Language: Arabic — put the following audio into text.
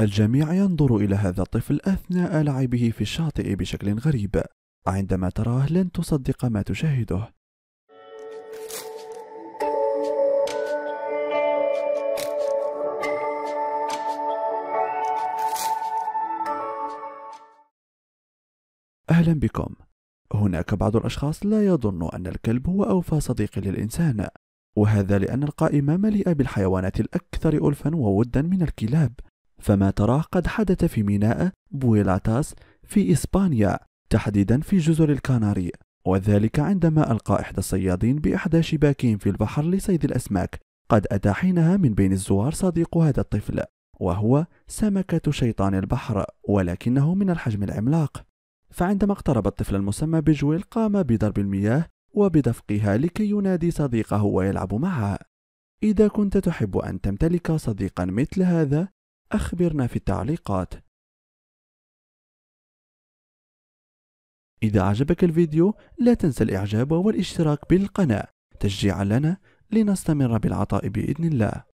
الجميع ينظر إلى هذا الطفل أثناء لعبه في الشاطئ بشكل غريب عندما تراه لن تصدق ما تشاهده أهلا بكم هناك بعض الأشخاص لا يظن أن الكلب هو أوفى صديق للإنسان وهذا لأن القائمة مليئة بالحيوانات الأكثر ألفا وودا من الكلاب فما تراه قد حدث في ميناء بويلاتاس في إسبانيا تحديدا في جزر الكناري وذلك عندما ألقى إحدى الصيادين بإحدى شباكهم في البحر لصيد الأسماك قد أتى حينها من بين الزوار صديق هذا الطفل وهو سمكة شيطان البحر ولكنه من الحجم العملاق فعندما اقترب الطفل المسمى بجويل قام بضرب المياه وبدفقها لكي ينادي صديقه ويلعب معه إذا كنت تحب أن تمتلك صديقا مثل هذا أخبرنا في التعليقات إذا أعجبك الفيديو لا تنسى الإعجاب والاشتراك بالقناة تشجيعا لنا لنستمر بالعطاء بإذن الله